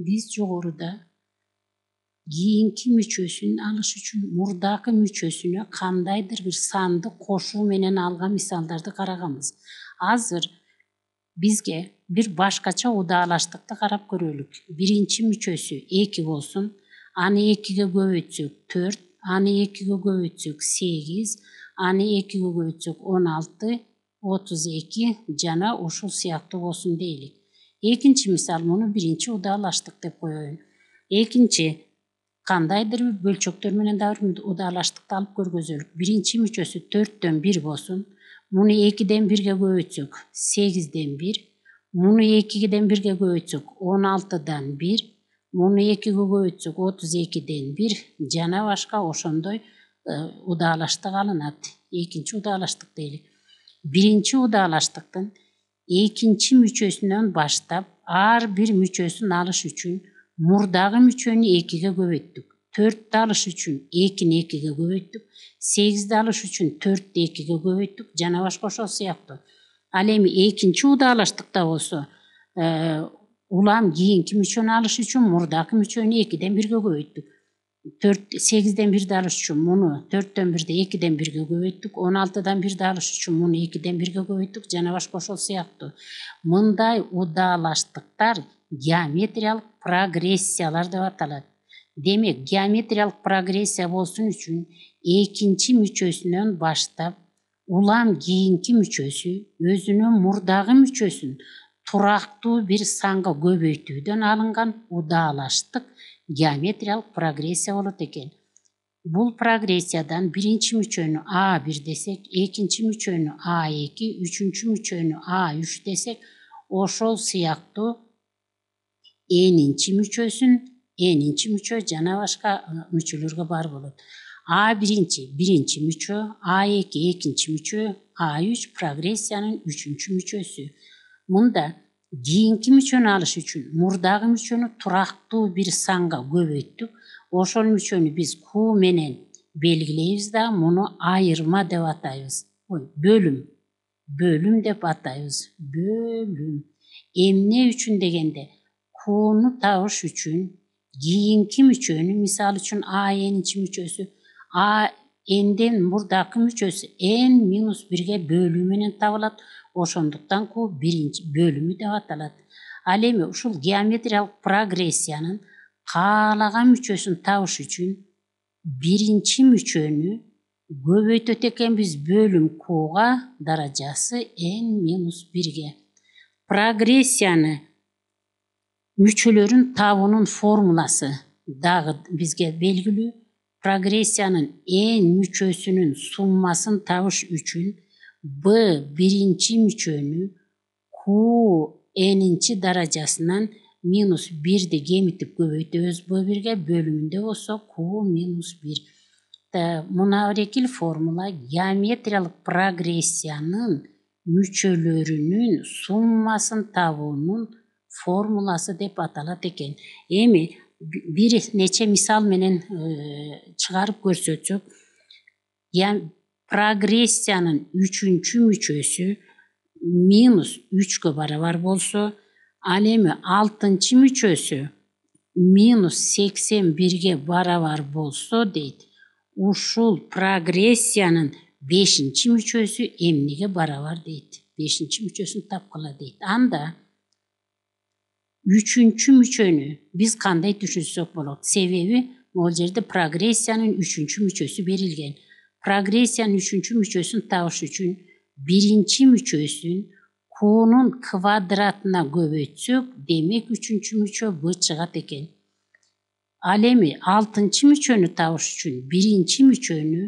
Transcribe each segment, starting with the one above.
биз жогоруда кийинки мүчөсүн алыш үчүн мурдакы мүчөсүнө кандайдыр бир санды кошуу менен алган мисалдарды караганбыз азыр бизге бир башкача удаалаштыкты карап көрөлүк биринчи мүчөсү эки болсун аны экиге көбөйтсөк төрт аны экиге көбөйтсөк сегиз аны экиге көбөйтсөк он алты отуз эки жана ушул сыяктуу болсун дейлик экинчи мисал муну биринчи удаалаштык деп коеюн экинчи кандайдыр бөлчөктөр менен дагы удаалаштыкты алып көргөзөлүк биринчи мүчөсү төрттөн бир болсун муну экиден бирге көбөйтсөк сегизден бир муну экиден бирге көбөйтсөк он алтыдан бир муну экиге көбөйтсөк отуз экиден бир жана башка ошондой э, удаалаштык алынат экинчи удаалаштык дейли биринчи удаалаштыктын экинчи мүчөсүнөн баштап ар бир мүчөсүн алыш үчүн мурдагы мүчөнү экиге көбөйттүк төрттү алыш үчүн экини экиге көбөйттүк сегизди алыш үчүн төрттү экиге көбөйттүк жана башка ошол сыяктуу ал эми экинчи удаалаштыкта болсо улам кийинки мүчөнү алыш үчүн мурдагы мүчөнү экиден бирге көбөйттүк төрт сегизден бирди алыш үчүн муну төрттөн бирди экиден бирге көбөйттүк он алтыдан бирди алыш үчүн муну экиден бирге көбөйттүк жана башка ошол сыяктуу мындай удаалаштыктар геометриялык прогрессиялар деп аталат демек геометриялык прогрессия болсун үчүн экинчи мүчөсүнөн баштап улам кийинки мүчөсү өзүнүн мурдагы мүчөсүн турактуу бир санга көбөйтүүдөн алынган удаалаштык геометриялық прогрессия болот экен бул прогрессиядан биринчи мүчөнү а бир десек экинчи мүчөнү а эки үчүнчү мүчөнү а үч десек ошол сыяктуу энинчи мүчөсүн энинчи мүчө жана башка мүчөлөргө бар болот а биринчи биринчи мүчө а эки экинчи мүчө а үч прогрессиянын үчүнчү мүчөсү мында кийинки мүчөнү алыш үчүн мурдагы мүчөнү турактуу бир санга көбөйттүк ошол мүчөнү биз куу менен белгилейбиз да муну айырма деп атайбыз ой бөлүм бөлүм деп атайбыз бөлүм эмне үчүн дегенде кууну табыш үчүн кийинки мүчөнү мисалы үчүн а энинчи мүчөсү а энден мурдакы мүчөсү n минус бирге бөлүү менен табылат ошондуктан ку биринчи бөлүмү деп аталат ал эми ушул геометриялык прогрессиянын каалаган мүчөсүн табыш үчүн биринчи мүчөнү көбөйтөт экенбиз бөлүм куга даражасы n минус бирге прогрессияны мүчөлөрүн табуунун формуласы дагы бизге белгилүү прогрессияның n мүчөсүнүн суммасын табыш үшін б биринчи мүчөнү q n'інші даражасынан минус бирди кемитип көбөйтөбүз б бирге бөлүмүндө болсо q минус бир мунаврекил формула геометриялык прогрессиянын мүчөлөрүнүн суммасын табуунун формуласы деп аталат экен эми бир нече мисал менен чыгарып көрсөтсөк прогрессиянын үчүнчү мүчөсү минус үчкө барабар болсо ал эми алтынчы мүчөсү минус сексен бирге барабар болсо дейт ушул прогрессиянын бешинчи мүчөсү эмнеге барабар дейт бешинчи мүчөсүн тапкыла дейт анда Üçüncü müçönü, biz qanday düşünsək bolot. Sebebi bol жерде прогрессиянын үчүнчү мүчөсү берилген. Прогрессиянын үчүнчү мүчөсүн табыш үчүн биринчи мүчөсүн куунун квадратына көбөйтсөк, демек үчүнчү мүчө Б чыгат экен. Ал эми алтынчы мүчөнү табыш үчүн биринчи мүчөнү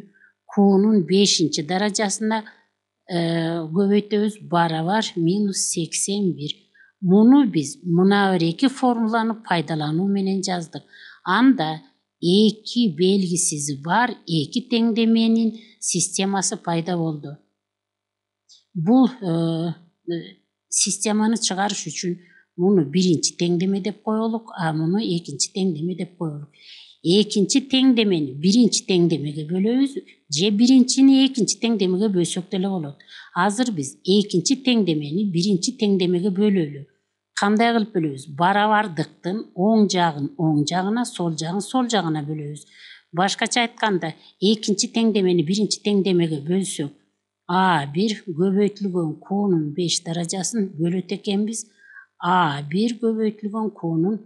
куунун бешинчи даражасына көбөйтөбүз барабар минус сексен бир мұны біз мұнавреке формуланы пайдалану менен жаздык анда эки белгисизи бар эки теңдеменин системасы пайда болду бул э, системаны чыгарыш үчүн муну биринчи теңдеме деп коелук а муну экинчи теңдеме деп коелук экинчи теңдемени биринчи теңдемеге бөлөбүз же биринчини экинчи теңдемеге бөлсөк деле болот азыр биз экинчи теңдемени биринчи теңдемеге бөлөлү кандай кылып бөлөбүз барабардыктын оң жагын оң жагына сол жагын сол жагына бөлөбүз башкача айтканда экинчи теңдемени биринчи теңдемеге бөлсөк а бир көбөйтүлгөн куунун беш даражасын бөлөт экенбиз а бир көбөйтүлгөн куунун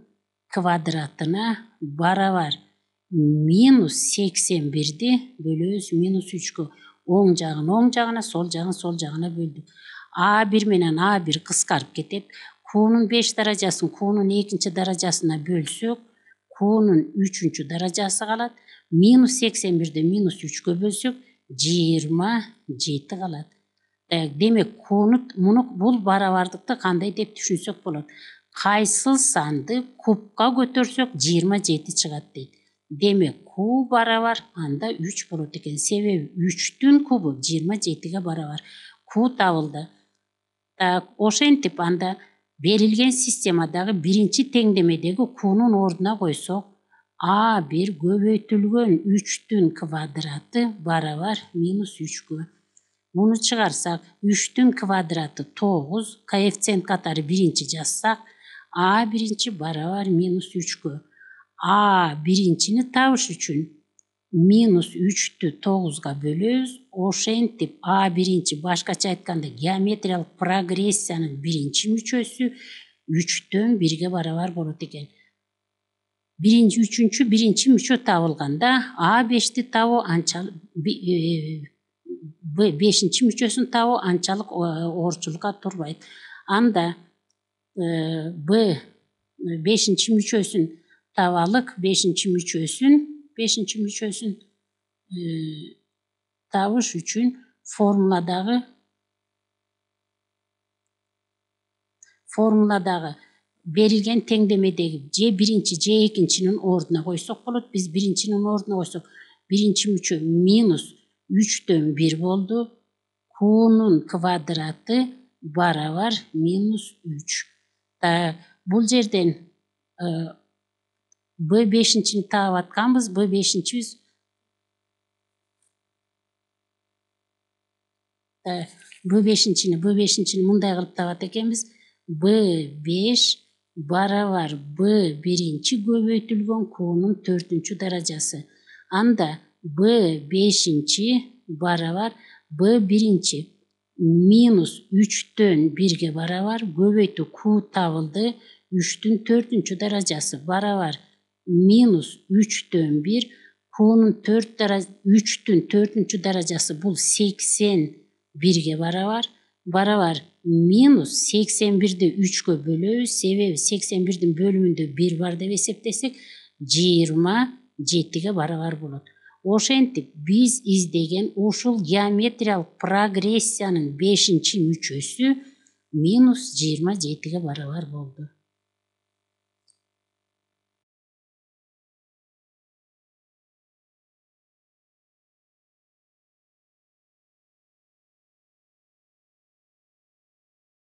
квадратына барабар минус сексен бирди бөлөбүз минус үчкө оң жагын оң жагына сол жагын сол жагына бөлдүк а бир менен а бир кыскарып кетет Q'ның 5 дәрежесін Q'ның 2 дәрежесіне бөлсек, Q'ның 3-ші дәрежесі қалады. Минус 81-ді минус 3-ке бөлсек, 27 қалады. Демек, Q'ның бұл барабардықты қандай деп түшінсек болады. Қайсыл санды Q'ға көтерсек, 27 шығады дейді. Демек, Q барабар, анда 3 болады екен. Себеб, 3-дің Q'ы 27-ге барабар. Q табылды. Ошен тип анда берилген системадагы биринчи теңдемедеги кунун ордуна койсок а бир көбөйтүлгөн үчтүн квадраты барабар минус үчкө муну чыгарсак үчтүн квадраты тогуз коэффициент катары биринчи жазсак а биринчи барабар минус үчкө а биринчини табыш үчүн minus 3'tü 9'ga bölüz. Oşentip A birinci, başqaça aytganda geometriyalık progressiyanın birinci мүчөсү 3'tön 1'ge barabar болот экен. Birinci, üçüncü, birinci мүчө табылганда А 5'ti табуу анчалык бешинчи мүчөсүн табуу анчалык оорчулукка турбайт. Анда Б бешинчи мүчөсүн табалык бешинчи мүчөсүн 5. beshinchi muchosini üçün formuladağı formuladağı formuladagi berilgan tengdemadagi C birinchi C ikkinchini o'rnini qo'ysak bo'ladi biz birinchini o'rnini qo'ysak birinchi uchi minus uchdan bir bo'ldi qunun kvadrati var minus da ee, bu yerdan e, б бесіншіні тағып жатқанбыз б бесінші б бешіншіні б бешіншіні мындай қылып табады екенбіз б беш барабар б биринчи көбөйтүлгөн куунун төртүнчү даражасы анда б бешинчи барабар б биринчи минус үчтөн бирге барабар көбөйтүү ку табылды үчтүн төртүнчү даражасы барабар минус 3-тен 1, конын 4 даразы, 3-тен 4-нчу даразасы бұл 81-ге бара бар. минус 81-ді 3-ке бөлі, себебі 81-дің бөлімінде 1 бар деп есептесек, 27-ге бара бар болады. Ошы әнтіп, біз іздеген ұшыл геометриялық прогрессияның 5-нчі мүчесі минус 27-ге бара бар болды.